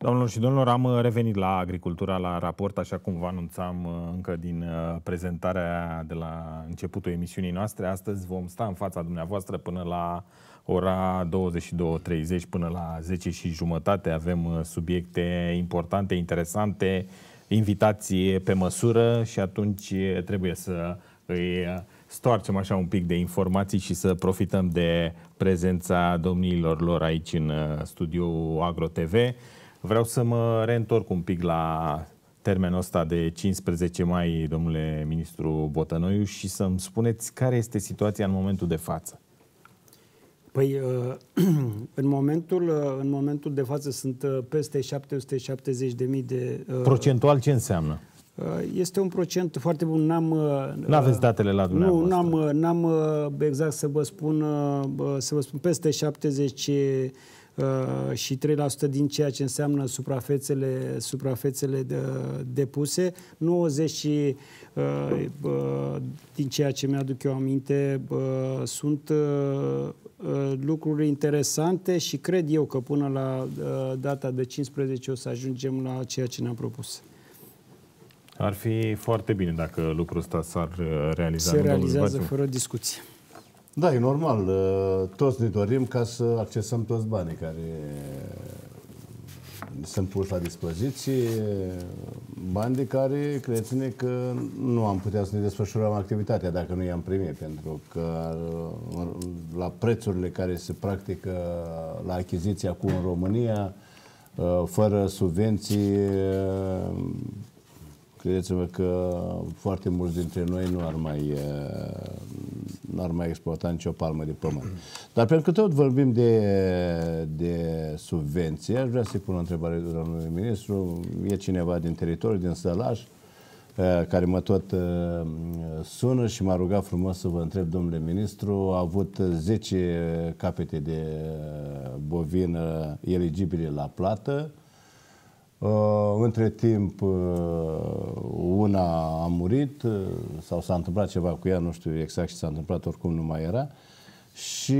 Domnilor și domnilor, am uh, revenit la agricultura, la raport, așa cum vă anunțam uh, încă din uh, prezentarea de la începutul emisiunii noastre. Astăzi vom sta în fața dumneavoastră până la ora 22.30, până la 10 și jumătate. Avem subiecte importante, interesante, invitații pe măsură și atunci trebuie să îi stoarcem așa un pic de informații și să profităm de prezența domniilor lor aici în studioul AgroTV. Vreau să mă reîntorc un pic la termenul ăsta de 15 mai, domnule ministru Botănoiu, și să-mi spuneți care este situația în momentul de față. Păi, uh, în momentul, uh, în momentul de față sunt uh, peste 770.000 de... Procentual ce înseamnă? Este un procent foarte bun. N-am, N-aveți datele la dumneavoastră. Nu, n-am, n-am exact să vă spun, să vă spun peste 70 Uh, și 3% din ceea ce înseamnă suprafețele, suprafețele depuse, 90 și, uh, uh, din ceea ce mi-aduc eu aminte sunt lucruri interesante și cred eu că până la data de 15 o să ajungem la ceea ce ne-am propus. Ar fi foarte bine dacă lucrul ăsta s-ar realiza. Se realizează fără discuție. Da, e normal. Uh, toți ne dorim ca să accesăm toți banii care sunt puși la dispoziție, bani de care credeți-ne că nu am putea să ne desfășurăm activitatea dacă nu i-am primit, pentru că uh, la prețurile care se practică la achiziția acum în România, uh, fără subvenții, credeți-mă că foarte mulți dintre noi nu ar mai n-ar mai exploata nicio palmă de pământ. Dar pentru că tot vorbim de, de subvenție, aș vrea să-i pun o întrebare domnului ministru. E cineva din teritoriu, din Sălaș, eh, care mă tot eh, sună și m-a rugat frumos să vă întreb, domnule ministru, a avut 10 capete de eh, bovină eligibile la plată, Uh, între timp, uh, una a murit uh, sau s-a întâmplat ceva cu ea, nu știu exact ce s-a întâmplat, oricum nu mai era. Și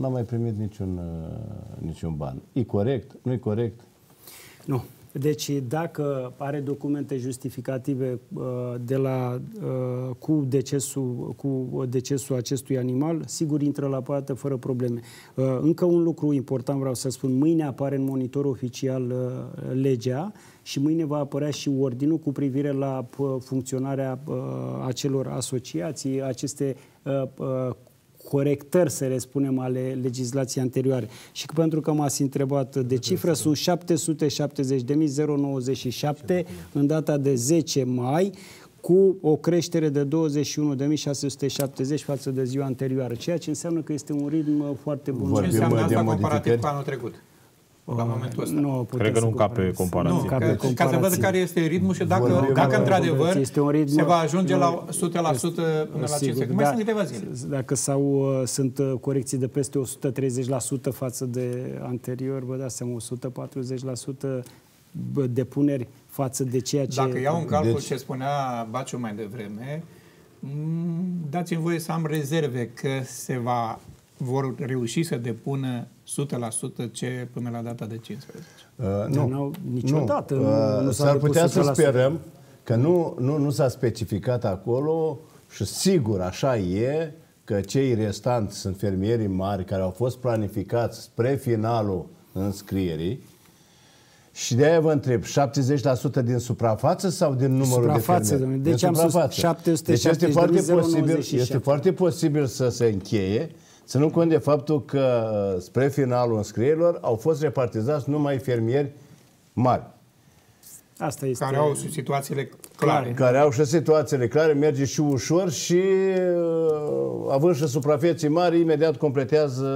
n-am mai primit niciun, niciun ban. E corect? Nu e corect? Nu. Deci dacă are documente justificative uh, de la, uh, cu, decesul, cu decesul acestui animal, sigur intră la pată fără probleme. Uh, încă un lucru important vreau să spun. Mâine apare în monitor oficial legea și mâine va apărea și ordinul cu privire la funcționarea acelor asociații, aceste corectări, să le spunem, ale legislației anterioare. Și pentru că m-ați întrebat de cifră, exact. sunt 770.097 în data de 10 mai, cu o creștere de 21.670 față de ziua anterioară, ceea ce înseamnă că este un ritm foarte bun. ce înseamnă asta comparativ cu anul trecut? la momentul ăsta. Nu Cred că nu încape comparație. Nu, că, comparație. ca să văd care este ritmul și dacă, dacă într-adevăr ritm, se va ajunge la 100% este, până la 50. secunde. Mai da, sunt câteva zile. Dacă sau uh, sunt uh, corecții de peste 130% față de anterior, vă dați seama, 140% depuneri față de ceea ce... Dacă iau în deci- calcul deci... ce spunea Baciu mai devreme, mm, dați-mi voie să am rezerve că se va vor reuși să depună 100% ce până la data de 15? Uh, nu, nu, niciodată. Nu. Uh, nu s-ar putea să sperăm că nu, nu, nu s-a specificat acolo și sigur așa e că cei restanți sunt fermierii mari care au fost planificați spre finalul înscrierii și de aia vă întreb, 70% din suprafață sau din numărul suprafață, de fermieri? Deci din am suprafață. 700, deci este foarte, deci posibil, este foarte posibil să se încheie să nu cont de faptul că uh, spre finalul înscrierilor au fost repartizați numai fermieri mari. Asta este... Care au situațiile clare. Care au și situațiile clare, merge și ușor și uh, având și suprafeții mari, imediat completează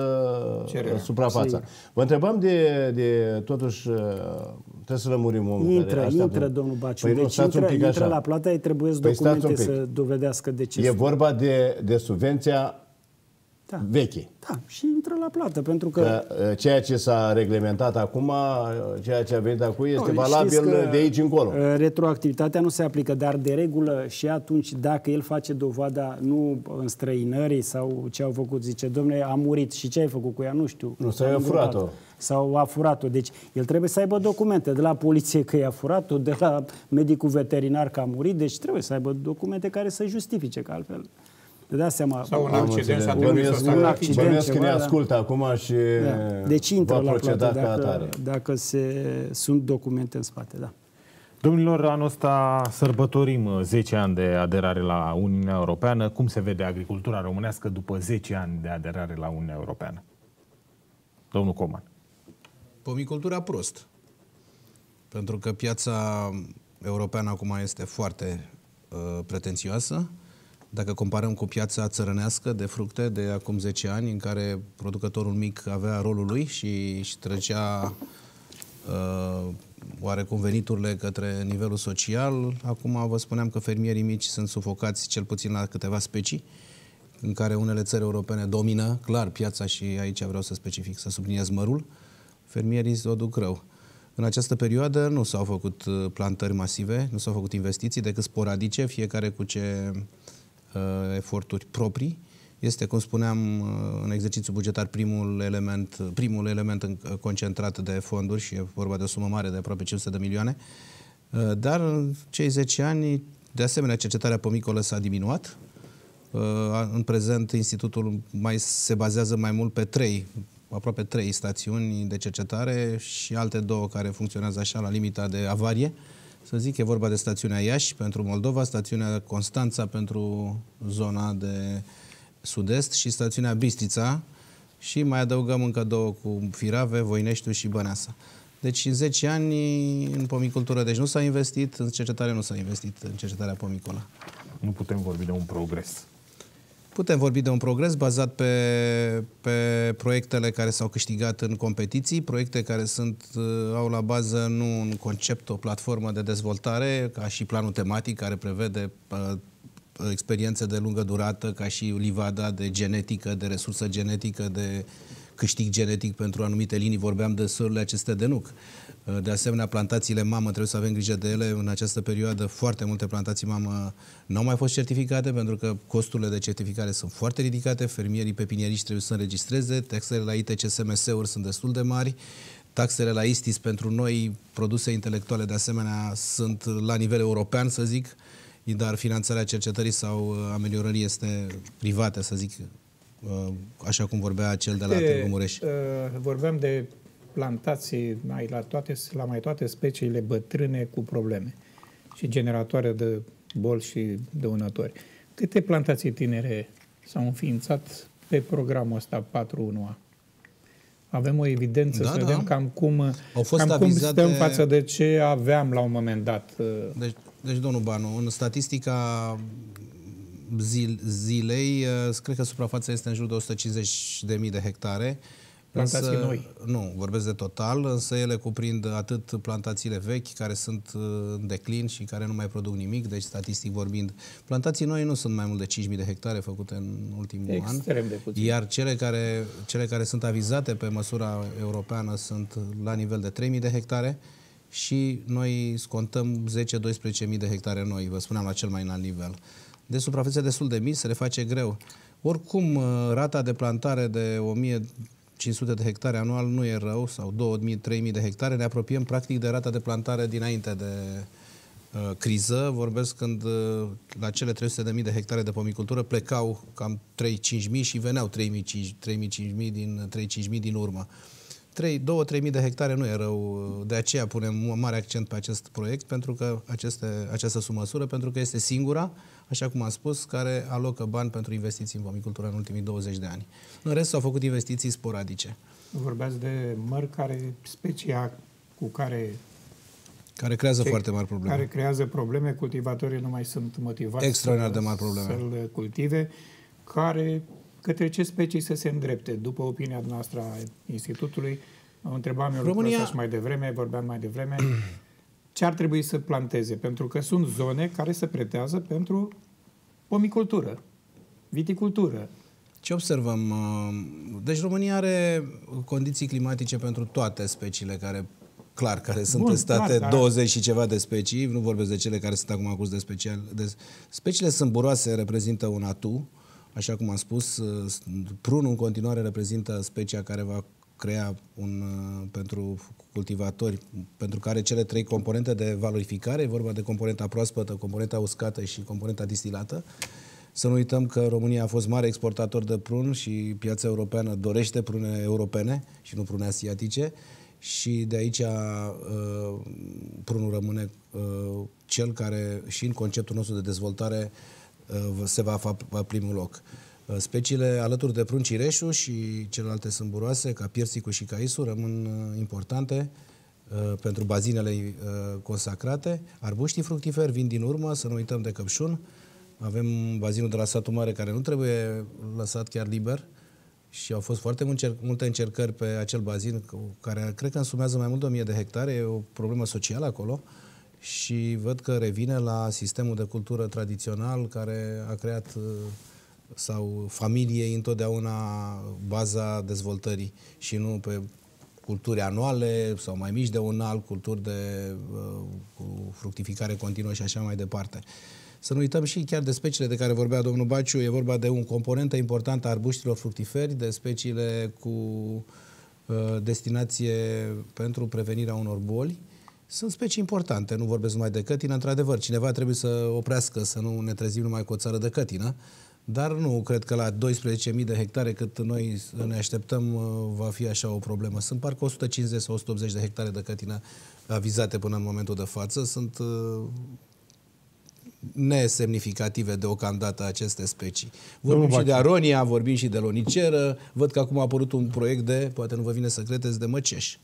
Cerea. Uh, suprafața. Sii. Vă întrebam de, de totuși, trebuie să lămurim omul. Intră, care intră, domnul Baciu. Păi deci nu, intră, păi un pic așa. intră la plata. îi trebuie păi documente să dovedească ce E vorba de, de subvenția da. veche. Da, și intră la plată, pentru că... că ă, ceea ce s-a reglementat acum, ă, ceea ce a venit acum, este nu, valabil de aici încolo. Ă, retroactivitatea nu se aplică, dar de regulă și atunci, dacă el face dovada nu străinării sau ce au făcut, zice, domnule, a murit și ce ai făcut cu ea, nu știu. Nu, s-a furat-o sau a furat-o. Deci el trebuie să aibă documente de la poliție că i-a furat-o, de la medicul veterinar că a murit, deci trebuie să aibă documente care să justifice, că altfel te dați seama... Sau un accident s a un accident ceva, ne da. ascultă da. acum și da. Deci intră va la plată dacă, atare. dacă se, sunt documente în spate, da. Domnilor, anul ăsta sărbătorim 10 uh, ani de aderare la Uniunea Europeană. Cum se vede agricultura românească după 10 ani de aderare la Uniunea Europeană? Domnul Coman. Pomicultura prost. Pentru că piața europeană acum este foarte uh, pretențioasă dacă comparăm cu piața țărănească de fructe de acum 10 ani, în care producătorul mic avea rolul lui și și trăgea uh, oarecum veniturile către nivelul social, acum vă spuneam că fermierii mici sunt sufocați cel puțin la câteva specii, în care unele țări europene domină clar piața și aici vreau să specific, să subliniez mărul, fermierii se o duc rău. În această perioadă nu s-au făcut uh, plantări masive, nu s-au făcut investiții decât sporadice, fiecare cu ce Uh, eforturi proprii. Este, cum spuneam, uh, în exercițiul bugetar primul element, primul element uh, concentrat de fonduri și e vorba de o sumă mare de aproape 500 de milioane. Dar în cei 10 ani, de asemenea, cercetarea pomicolă s-a diminuat. În prezent, institutul mai se bazează mai mult pe trei aproape trei stațiuni de cercetare și alte două care funcționează așa la limita de avarie. Uh, să zic, e vorba de stațiunea Iași pentru Moldova, stațiunea Constanța pentru zona de sud-est și stațiunea Bistrița și mai adăugăm încă două cu Firave, Voineștiu și Băneasa. Deci în 10 ani în pomicultură, deci nu s-a investit, în cercetare nu s-a investit în cercetarea pomicola. Nu putem vorbi de un progres putem vorbi de un progres bazat pe, pe proiectele care s-au câștigat în competiții, proiecte care sunt, uh, au la bază nu un concept, o platformă de dezvoltare, ca și planul tematic care prevede uh, experiențe de lungă durată, ca și livada de genetică, de resursă genetică, de câștig genetic pentru anumite linii, vorbeam de sările aceste de nuc. Uh, de asemenea, plantațiile mamă trebuie să avem grijă de ele. În această perioadă, foarte multe plantații mamă nu au mai fost certificate pentru că costurile de certificare sunt foarte ridicate. Fermierii pepinieriști trebuie să înregistreze. Taxele la ITCSMS-uri sunt destul de mari. Taxele la ISTIS pentru noi, produse intelectuale, de asemenea, sunt la nivel european, să zic, dar finanțarea cercetării sau uh, ameliorării este privată, să zic, uh, așa cum vorbea cel de la Târgu Mureș. Vorbeam de plantații mai la, toate, la mai toate speciile bătrâne cu probleme și generatoare de boli și dăunători. Câte plantații tinere s-au înființat pe programul ăsta 4.1a? Avem o evidență da, să da. vedem cam cum, Au fost cam cum stăm de... față de ce aveam la un moment dat. Uh. Deci, deci domnul Banu, în statistica zil, zilei, uh, cred că suprafața este în jur de 150.000 de hectare. Uh, plantații însă, noi. Nu, vorbesc de total, însă ele cuprind atât plantațiile vechi, care sunt uh, în declin și care nu mai produc nimic, deci statistic vorbind, plantații noi nu sunt mai mult de 5.000 de hectare făcute în ultimul Extrem an. Extrem de puțin. Iar cele care, cele care sunt avizate pe măsura europeană sunt la nivel de 3.000 de hectare și noi scontăm 10-12.000 de hectare noi, vă spuneam, la cel mai înalt nivel. De suprafețe destul de mici, se le face greu. Oricum, uh, rata de plantare de 1000 500 de hectare anual nu e rău, sau 2.000-3.000 de hectare, ne apropiem practic de rata de plantare dinainte de uh, criză. Vorbesc când uh, la cele 300.000 de hectare de pomicultură plecau cam 3-5.000 și veneau 3.000-5.000 din, din urmă. Uh, 2-3 mii de hectare nu e rău, de aceea punem mare accent pe acest proiect, pentru că aceste, această sumăsură, pentru că este singura, așa cum am spus, care alocă bani pentru investiții în pomicultură în ultimii 20 de ani. În rest s-au făcut investiții sporadice. Vorbeați de măr care, specia cu care care creează ce, foarte mari probleme. Care creează probleme, cultivatorii nu mai sunt motivați Extraordinar de mari probleme. să cultive, care către ce specii să se îndrepte, după opinia noastră a Institutului. Întrebam eu România... lucrul mai devreme, vorbeam mai devreme. Ce ar trebui să planteze? Pentru că sunt zone care se pretează pentru pomicultură, viticultură. Ce observăm? Uh, deci România are condiții climatice pentru toate speciile care clar care sunt Bun, testate, clar, 20 și ceva de specii, nu vorbesc de cele care sunt acum acuz de special. De... Speciile sâmburoase reprezintă un atu, Așa cum am spus, uh, prunul în continuare reprezintă specia care va crea un, uh, pentru cultivatori, pentru care cele trei componente de valorificare, e vorba de componenta proaspătă, componenta uscată și componenta distilată. Să nu uităm că România a fost mare exportator de prun și piața europeană dorește prune europene și nu prune asiatice și de aici uh, prunul rămâne cel care și în conceptul nostru de dezvoltare uh, Uh, se va afla primul loc. Uh, speciile alături de prunci reșu și celelalte sâmburoase, ca piersicul și caisul, rămân uh, importante pentru bazinele consacrate. Arbuștii fructiferi vin din urmă, să nu uităm de căpșun. Avem bazinul de la satul mare care nu trebuie lăsat chiar liber și au fost foarte multe încercări pe acel bazin care cred că însumează mai mult de 1000 de hectare, e o problemă socială acolo. Uh, și văd că revine la sistemul de cultură tradițional care a creat uh, sau familiei întotdeauna baza dezvoltării și nu pe culturi anuale sau mai mici de un alt, culturi de uh, cu fructificare continuă și așa mai departe. Să nu uităm și chiar de speciile de care vorbea domnul Baciu, e vorba de un componentă importantă a arbuștilor fructiferi, de speciile cu uh, destinație pentru prevenirea unor boli, sunt specii importante, nu vorbesc numai de cătină. Într-adevăr, cineva trebuie să oprească, să nu ne trezim numai cu o țară de cătină. Dar nu cred că la 12.000 de hectare cât noi ne așteptăm uh, va fi așa o problemă. Sunt parcă 150 sau 180 de hectare de cătină avizate până în momentul de față. Sunt uh, nesemnificative deocamdată aceste specii. Vorbim nu și de aronia, vorbim și de loniceră. Văd că acum a apărut un proiect de, poate nu vă vine să credeți, de măceși.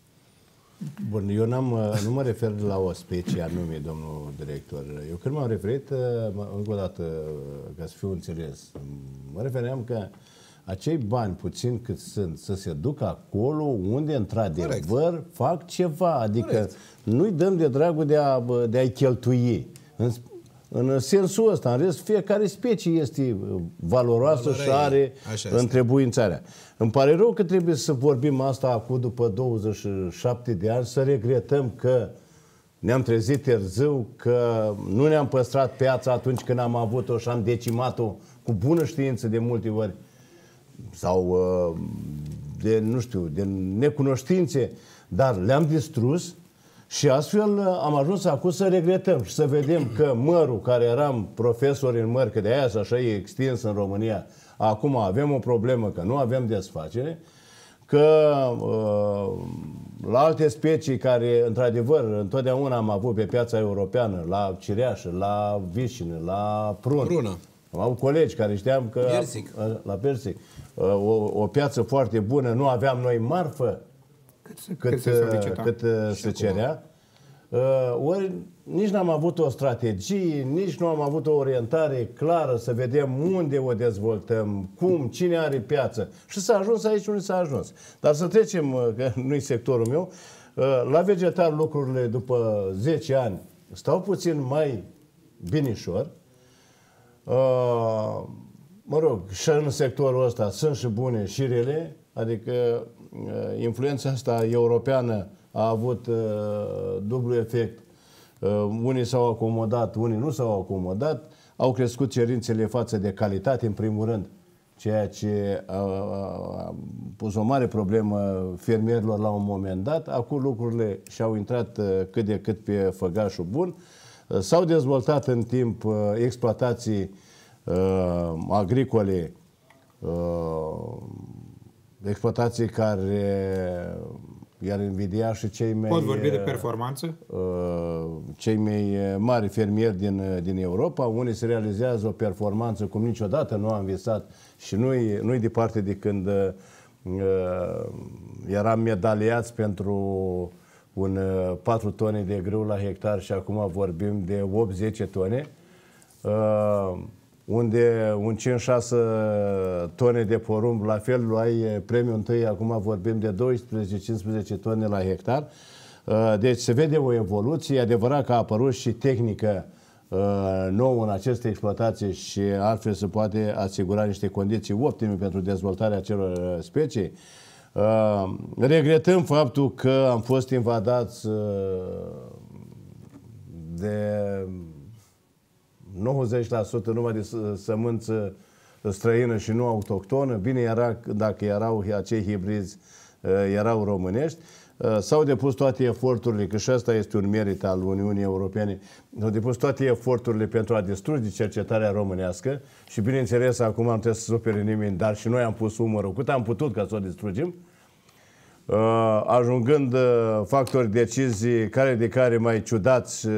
Bun, eu am uh, nu mă refer la o specie anume, domnul director. Eu când m-am referit, uh, încă o dată, ca să fiu înțeles, mă refeream că acei bani, puțin cât sunt, să se ducă acolo unde, într-adevăr, fac ceva. Adică nu-i dăm de dragul de, a, de a-i cheltui. În sensul ăsta, în rest, fiecare specie este uh, valoroasă Valoare, și are întrebuințarea. Îmi pare rău că trebuie să vorbim asta acum după 27 de ani, să regretăm că ne-am trezit târziu, că nu ne-am păstrat piața atunci când am avut-o și am decimat-o cu bună știință de multe ori sau uh, de, nu știu, de necunoștințe, dar le-am distrus și astfel uh, am ajuns acum să regretăm și să vedem că mărul, care eram profesor în măr, că de aia așa e extins în România, acum avem o problemă că nu avem desfacere, că uh, la alte specii care, într-adevăr, întotdeauna am avut pe piața europeană, la cireașă, la vișină, la prun. Prună. avut colegi care știam că... Persic. La persic. Uh, o, o piață foarte bună, nu aveam noi marfă, cât, cât, cât se, solicita. cât uh, se cerea. Uh, ori nici n-am avut o strategie, nici nu am avut o orientare clară să vedem unde o dezvoltăm, cum, cine are piață. Și s-a ajuns aici unde s-a ajuns. Dar să trecem, uh, că nu-i sectorul meu, la vegetar lucrurile după 10 ani stau puțin mai binișor. Mă rog, și în sectorul ăsta sunt și bune și rele, Adică uh, influența asta europeană a avut uh, dublu efect. Uh, unii s-au acomodat, unii nu s-au acomodat. Au crescut cerințele față de calitate, în primul rând, ceea ce a, a pus o mare problemă fermierilor la un moment dat. Acum lucrurile și-au intrat cât de cât pe făgașul bun. S-au dezvoltat în timp exploatații agricole exploatații care iar invidia și cei mai Pot vorbi de uh, performanță? Uh, cei mai uh, mari fermieri din, din Europa, unii se realizează o performanță cum niciodată nu am visat și nu-i, nu-i departe de când uh, eram medaliați pentru un 4 tone de grâu la hectar și acum vorbim de 8-10 tone. Uh, unde un 5-6 tone de porumb, la fel luai eh, premiul întâi, acum vorbim de 12-15 tone la hectar. Eh, deci se vede o evoluție, e adevărat că a apărut și tehnică eh, nouă în aceste exploatații și altfel se poate asigura niște condiții optime pentru dezvoltarea acelor specii. Regretăm faptul că am fost invadați de 90% numai de sămânță străină și nu autohtonă. Bine era dacă erau acei hibrizi, uh, erau românești. Uh, s-au depus toate eforturile, că și asta este un merit al Uniunii Europene, s-au depus toate eforturile pentru a distruge cercetarea românească și, bineînțeles, acum am trebuie să supere nimeni, dar și noi am pus umărul cât am putut ca să o distrugem. Uh, ajungând uh, factori decizii care de care mai ciudați uh,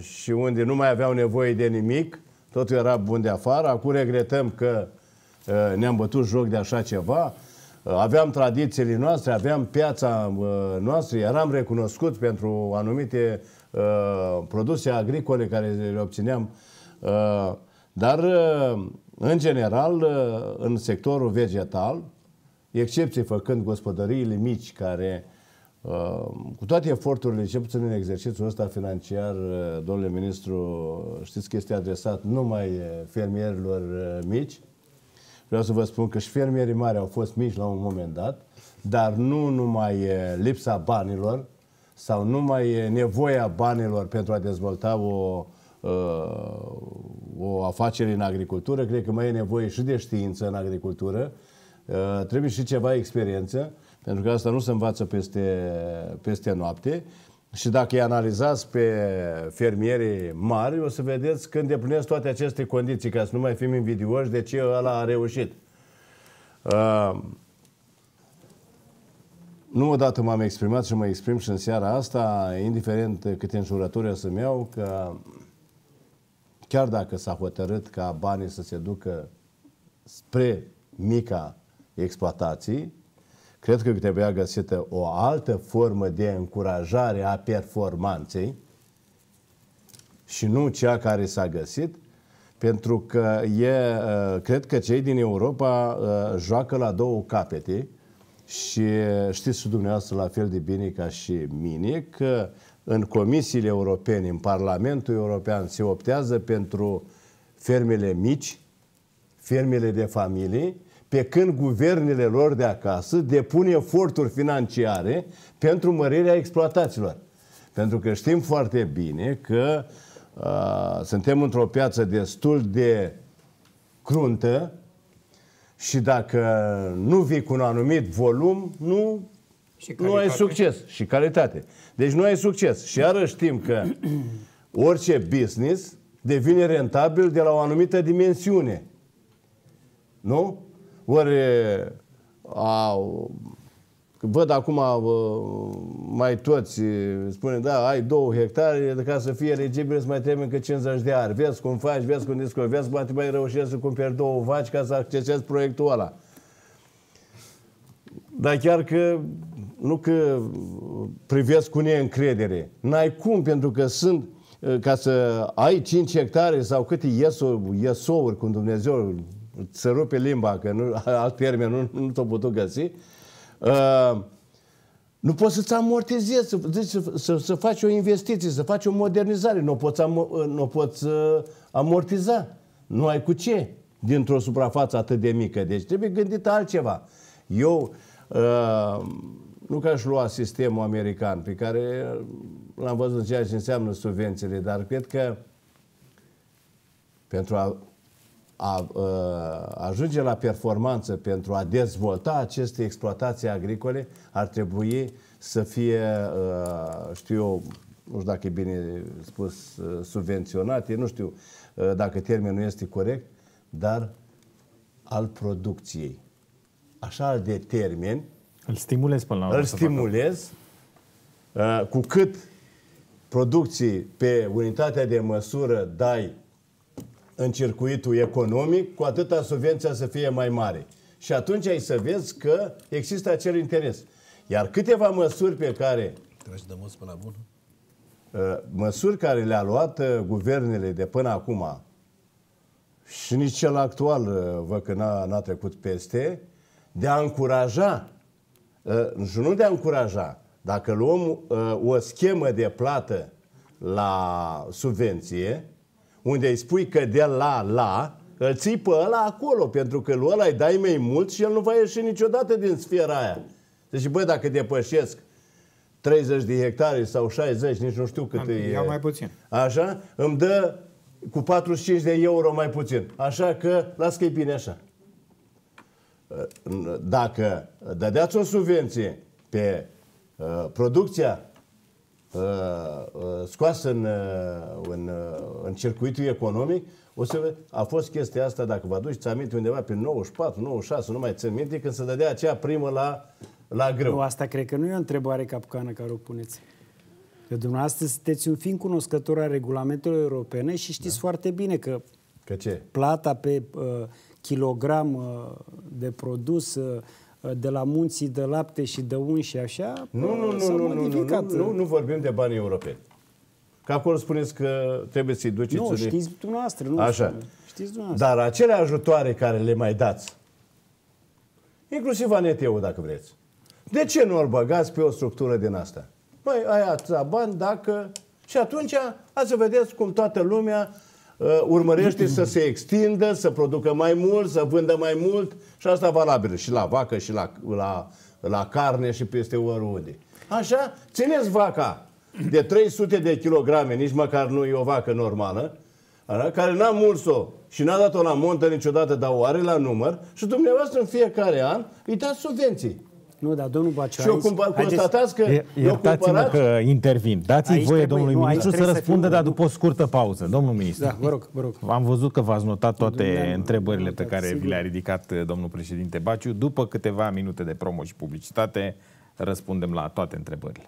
și unde nu mai aveau nevoie de nimic, totul era bun de afară. Acum regretăm că ne-am bătut joc de așa ceva. Aveam tradițiile noastre, aveam piața noastră, eram recunoscut pentru anumite produse agricole care le obțineam. Dar, în general, în sectorul vegetal, excepție făcând gospodăriile mici care uh, cu toate eforturile, ce puțin în exercițiul ăsta financiar, uh, domnule ministru, știți că este adresat numai uh, fermierilor mici. Vreau să vă spun că și fermierii mari au fost mici la un moment dat, dar nu numai lipsa banilor sau numai nevoia banilor pentru a dezvolta o, o afacere în agricultură, cred că mai e nevoie și de știință în agricultură, Uh, trebuie și ceva experiență, pentru că asta nu se învață peste, peste noapte. Și dacă îi analizați pe fermierii mari, o să vedeți când îndeplinesc toate aceste condiții, ca să nu mai fim invidioși de ce ăla a reușit. Uh, nu odată m-am exprimat și mă exprim și în seara asta, indiferent câte înjurături o să-mi iau, că chiar dacă s-a hotărât ca banii să se ducă spre mica exploatații, cred că trebuia găsită o altă formă de încurajare a performanței și nu cea care s-a găsit, pentru că e, cred că cei din Europa joacă la două capete și știți și dumneavoastră la fel de bine ca și mine că în comisiile europene, în Parlamentul European se optează pentru fermele mici, fermele de familie pe când guvernele lor de acasă depun eforturi financiare pentru mărirea exploatațiilor. Pentru că știm foarte bine că uh, suntem într-o piață destul de cruntă și dacă nu vii cu un anumit volum, nu, și nu ai succes și calitate. Deci nu ai succes. Și iarăși știm că orice business devine rentabil de la o anumită dimensiune. Nu? Ori au... văd acum uh, mai toți, uh, spune, da, ai două hectare, ca să fie elegibil să mai trebuie încă 50 de ani. Vezi cum faci, vezi cum discuri, vezi poate mai reușești să cumperi două vaci ca să accesezi proiectul ăla. Dar chiar că nu că privesc cu neîncredere. N-ai cum, pentru că sunt uh, ca să ai 5 hectare sau câte iesouri, iesouri cum Dumnezeu să rupe limba, că nu, alt termen nu, nu te-o putut găsi. Uh, nu poți să-ți amortizezi, să, să, să, să faci o investiție, să faci o modernizare. Nu o poți, am, nu poți uh, amortiza. Nu ai cu ce dintr-o suprafață atât de mică. Deci trebuie gândit altceva. Eu uh, nu că aș lua sistemul american pe care l-am văzut ceea ce înseamnă subvențiile, dar cred că pentru a a, a ajunge la performanță, pentru a dezvolta aceste exploatații agricole, ar trebui să fie, știu eu, nu știu dacă e bine spus, subvenționate, nu știu dacă termenul este corect, dar al producției. Așa de termen. Îl stimulez până la urmă. Îl stimulez cu cât producții pe unitatea de măsură dai în circuitul economic, cu atâta subvenția să fie mai mare. Și atunci ai să vezi că există acel interes. Iar câteva măsuri pe care... Trebuie să mult până bun. Uh, măsuri care le-a luat uh, guvernele de până acum și nici cel actual uh, văd că n-a, n-a trecut peste, de a încuraja, și nu de a încuraja, dacă luăm o schemă de plată la subvenție, unde îi spui că de la la, îl ții pe ăla acolo, pentru că lui ăla îi dai mai mult și el nu va ieși niciodată din sfera aia. Deci, băi, dacă depășesc 30 de hectare sau 60, nici nu știu cât Am, e. Iau mai puțin. Așa? Îmi dă cu 45 de euro mai puțin. Așa că las că e bine așa. Dacă dădeați o subvenție pe uh, producția Uh, uh, scoasă în, uh, în, în circuitul economic, o să a fost chestia asta, dacă vă aduceți aminte, undeva pe 94, 96, nu mai țin minte, când se dădea aceea primă la, la greu. Nu, asta cred că nu e o întrebare capcană care o puneți. Că dumneavoastră sunteți un fin cunoscător al regulamentelor europene și știți da. foarte bine că, că ce? plata pe uh, kilogram uh, de produs uh, de la munții de lapte și de un și așa, nu, nu, nu, nu, Nu, nu, nu, nu vorbim de bani europeni. Că acolo spuneți că trebuie să-i duceți... Nu, unei... știți dumneavoastră. Nu Așa. Știți dumneavoastră. Dar acele ajutoare care le mai dați, inclusiv aneteu, dacă vreți, de ce nu îl băgați pe o structură din asta? Păi, aia ați bani dacă... Și atunci, ați să vedeți cum toată lumea Uh, urmărește să se extindă, să producă mai mult, să vândă mai mult și asta valabil și la vacă și la, la, la carne și peste oriunde. Așa, țineți vaca de 300 de kilograme, nici măcar nu e o vacă normală, care n-a murs și n-a dat-o la montă niciodată, dar o are la număr și dumneavoastră în fiecare an îi dați subvenții. Nu, dar domnul Baciu, Și eu cum constatați că Iertați-mă că intervin. Dați-i voie domnului nu, ministru să răspundă, dar după o scurtă pauză. Domnul ministru. Da, vă rog, vă rog. Am văzut că v-ați notat toate întrebările pe care vi le-a ridicat uh, domnul președinte Baciu. După câteva minute de promo și publicitate, răspundem la toate întrebările.